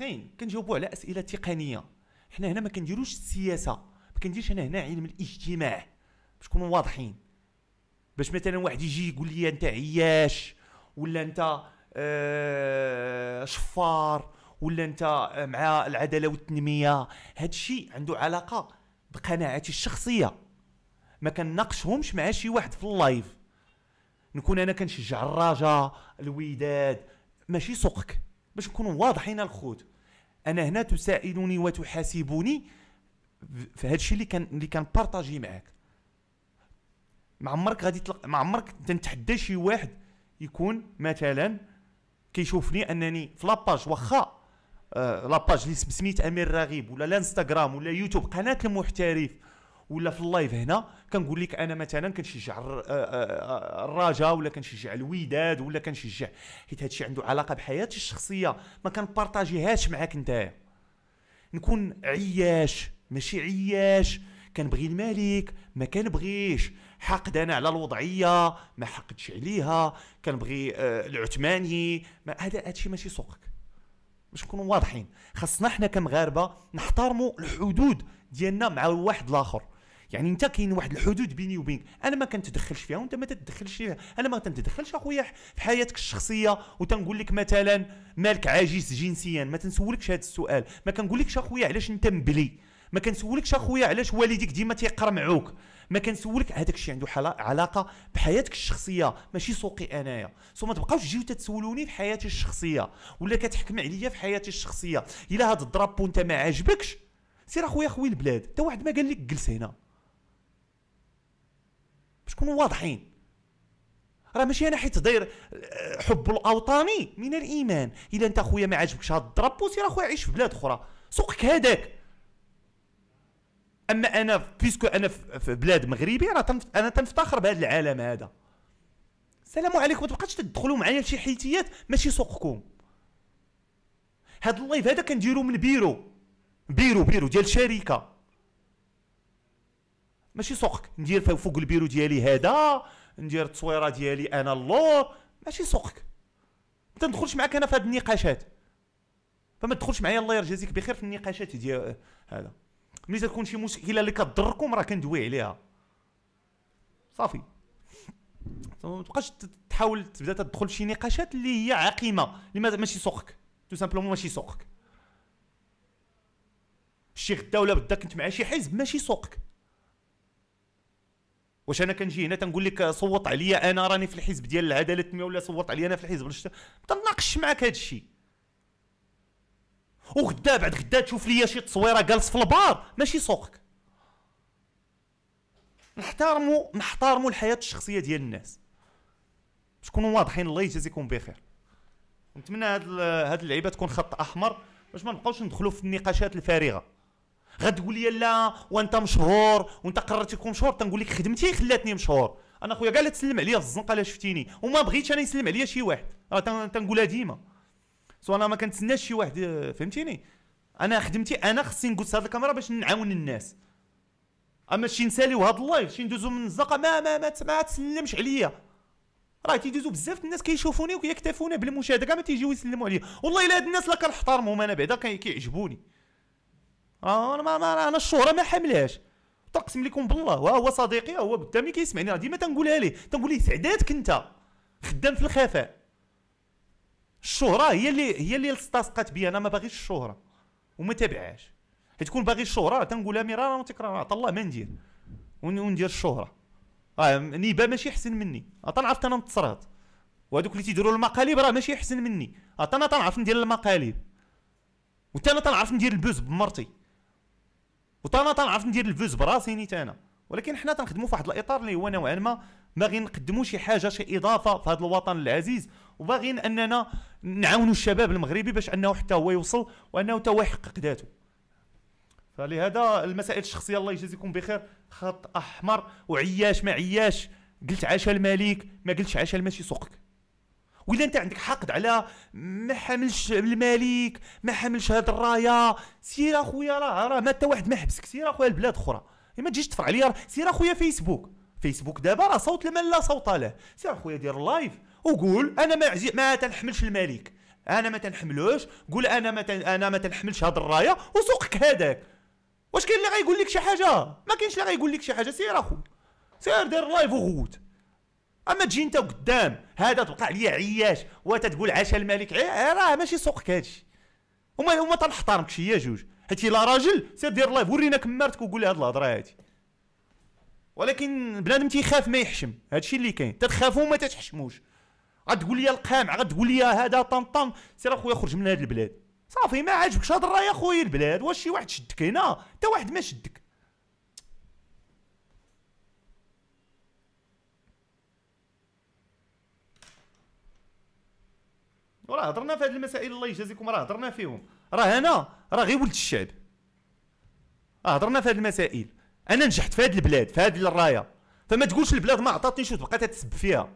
كاين كنجاوبوا على اسئله تقنيه حنا هنا ما كنديروش السياسه ما كنديرش انا هنا علم الاجتماع باش نكونوا واضحين باش مثلا واحد يجي يقول لي انت عياش ولا انت آه شفار ولا انت آه، مع العداله والتنميه هذا الشيء عنده علاقه بقناعاتي الشخصيه ما كنناقشهمش مع شي واحد في اللايف نكون انا كنشجع الرجاء الوداد ماشي سوقك باش نكونوا واضحين الخوت انا هنا تسائلني وتحاسبني في هذا الشيء اللي كان اللي كان بارطاجي معاك مع عمرك غادي تلق... مع عمرك تنتحدى شي واحد يكون مثلا كيشوفني انني في لاباج واخا آه لاباج اللي سميت امير راغب ولا لا انستغرام ولا يوتيوب قناه المحترف ولا في اللايف هنا كنقول لك انا مثلا كنشجع آه، آه، آه، الرجاء ولا كنشجع الوداد ولا كنشجع حيت هادشي عنده علاقه بحياتي الشخصيه ما كنبارطاجيهاش معاك انت نكون عياش ماشي عياش كنبغي الملك ما كنبغيش حقد انا على الوضعيه ما حقدش عليها كنبغي العثماني ما هذا هادشي ماشي سوقك باش نكونوا واضحين خاصنا حنا كمغاربه نحترموا الحدود ديالنا مع واحد الاخر يعني انت كاين واحد الحدود بيني وبينك انا ما كنتدخلش فيها وانت ما تتدخلش فيها انا ما تنتدخلش اخويا في حياتك الشخصيه وتنقول لك مثلا مالك عاجز جنسيا ما تنسولكش هذا السؤال ما كنقولكش اخويا علاش انت مبلي ما كنسولكش اخويا علاش والديك ديما تيقرا معوك ما كنسولك هذاك الشيء عنده علاقه بحياتك الشخصيه ماشي سوقي انايا سو ما تبقاوش تجيو تتسولوني في حياتي الشخصيه ولا كتحكم عليا في حياتي الشخصيه الا هذا الدرابو انت ما عاجبكش سير اخويا خوي البلاد حتى واحد ما قال لك جلس هنا تكونوا واضحين راه ماشي انا حيت داير آه، حب الاوطاني من الايمان اذا انت خويا ما عجبكش هاد الدرابو سير اخويا عيش في بلاد اخرى سوقك هذاك اما انا بيسكو انا في بلاد مغربي راه انا تنفتخر بهذا العالم هذا السلام عليكم ما تبقاش تدخلوا معايا لشي حيتيات ماشي سوقكم هاد اللايف هذا كنديرو من بيرو بيرو بيرو ديال شركه ماشي سوقك ندير فوق البيرو ديالي هذا ندير التصويره ديالي انا اللور ماشي سوقك ما تدخلش معاك انا في هاد النقاشات فما تدخلش معايا الله يرجزيك بخير في النقاشات ديال هذا ملي تكون شي مشكله اللي كضركم راه كندوي عليها صافي ما تبقاش تحاول تبدا تدخل في شي نقاشات اللي هي عقيمه اللي ماشي سوقك تو سامبلومون ماشي سوقك شي غدا ولا بدا كنت مع شي حزب ماشي سوقك واش انا كنجي هنا تنقول لك صوت عليا انا راني في الحزب ديال العداله التنميه ولا صوت عليا انا في الحزب ما تناقش معاك هذا الشيء وغدا بعد غدا تشوف ليا شي تصويره جالس في البار ماشي سوقك نحترموا نحترموا الحياه الشخصيه ديال الناس باش نكونوا واضحين الله يجازيكم بخير نتمنى هاد هاد اللعيبه تكون خط احمر باش ما نبقاوش ندخلوا في النقاشات الفارغه غتقول لي لا وانت مشهور وانت قررت تكون مشهور تنقول لك خدمتي خلاتني مشهور انا خويا كاع لا تسلم عليا في الزنقه لا شفتيني وما بغيتش انا يسلم عليا شي واحد آه، تنقولها ديما سو انا ما كنتسناش شي واحد آه، فهمتيني انا خدمتي انا خصني نقول هاد الكاميرا باش نعاون الناس اما شي نساليو هاد اللايف شي ندوزو من الزنقه ما ما ما, ما تسلمش عليا راه تيدوزو بزاف الناس كيشوفوني وكيكتفوني بالمشاهده كاع ما تيجيو يسلموا عليا والله الا هاد الناس لا كنحترمهم انا بعدا كيعجبوني آه، انا ما, انا الشهره ما حاملهاش تقسم لكم بالله ها هو صديقي هو قدامي كيسمعني راه ديما تنقولها ليه تنقول ليه سعداتك انت خدام في الخفاء الشهره هي اللي هي اللي التصقت بي انا ما باغيش الشهره وما تابعهاش حيت تكون باغي الشهره تنقولها مرارا وتكرارا عطا الله ما ندير وندير الشهره راه نيبه ماشي احسن مني تنعرف انا نتصرات وهذوك اللي تيديروا المقالب راه ماشي احسن مني انا تنعرف ندير المقالب وانت انا تنعرف ندير البوز بمرتي وطانا تنعرف ندير الفوز براسي نيت انا ولكن حنا تنخدموا في واحد الاطار اللي هو نوعا ما باغي نقدموا شي حاجه شي اضافه في هذا الوطن العزيز وباغيين اننا نعاونوا الشباب المغربي باش انه حتى هو يوصل وانه حتى هو يحقق ذاته فلهذا المسائل الشخصيه الله يجازيكم بخير خط احمر وعياش ما عياش قلت عاش الملك ما قلتش عاش ماشي سوقك ولا انت عندك حقد على ما حملش الملك ما حملش هاد الرايه سير اخويا راه راه ما حتى واحد ما حبسك سير اخويا لبلاد اخرى إيه، ما تجيش تفرع عليا سير اخويا فيسبوك فيسبوك دابا راه صوت لمن لا صوت له سير اخويا دير اللايف وقول انا ما ما تنحملش الملك انا ما تنحملوش قول انا ما تن... انا ما تنحملش هاد الرايه وسوقك هذاك واش كاين اللي غايقول لك شي حاجه ما كاينش اللي غايقول لك شي حاجه سير اخو سير دير اللايف وغوت اما تجي انت قدام هذا تبقى عليا عياش وتتقول عاش الملك إيه، إيه، راه ماشي سوقك هادشي وما وما تنحترمكش يا جوج حيت الا راجل سير دير لايف ورينا كمارتك وقول هاد الهضره هادي ولكن بنادم تيخاف ما يحشم هادشي اللي كاين تتخافوا وما تتحشموش غتقول لي القامع غتقول لي هذا طن طن سير اخويا خرج من هاد البلاد صافي ما عاجبكش هاد الراي اخويا البلاد واش شي واحد شدك هنا حتى واحد ما شدك وراه هضرنا في هذه المسائل الله يجازيكم راه هضرنا فيهم راه انا راه غير ولد الشعب آه، هضرنا في هذه المسائل انا نجحت في هذه البلاد في هذه الرايه فما تقولش البلاد ما عطاتنيش وتبقى تتسب فيها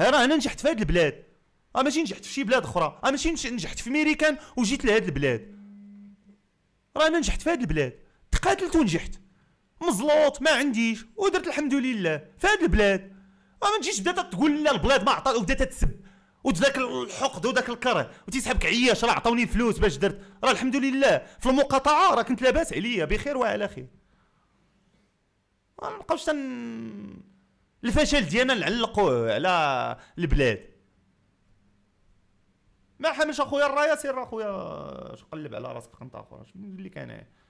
راه انا نجحت في هذه البلاد اه ماشي نجحت في شي بلاد اخرى اه ماشي نجحت في ميريكان وجيت لهاد البلاد راه انا نجحت في هاد البلاد تقاتلت ونجحت مزلوط ما عنديش ودرت الحمد لله في هاد البلاد آه، ما تجيش بدات تقول لا البلاد ما عطات وبدات تسب وداك الحقد وداك الكره وتيسحبك عياش راه عطاوني الفلوس باش درت راه الحمد لله في المقاطعه راه كنت لاباس عليا بخير وعلى خير ما نبقاوش تن الفشل ديالنا نعلقوه على البلاد ما حامش اخويا الرايه سير اخويا شقلب على راسك خنطه اخرى شنو لك انا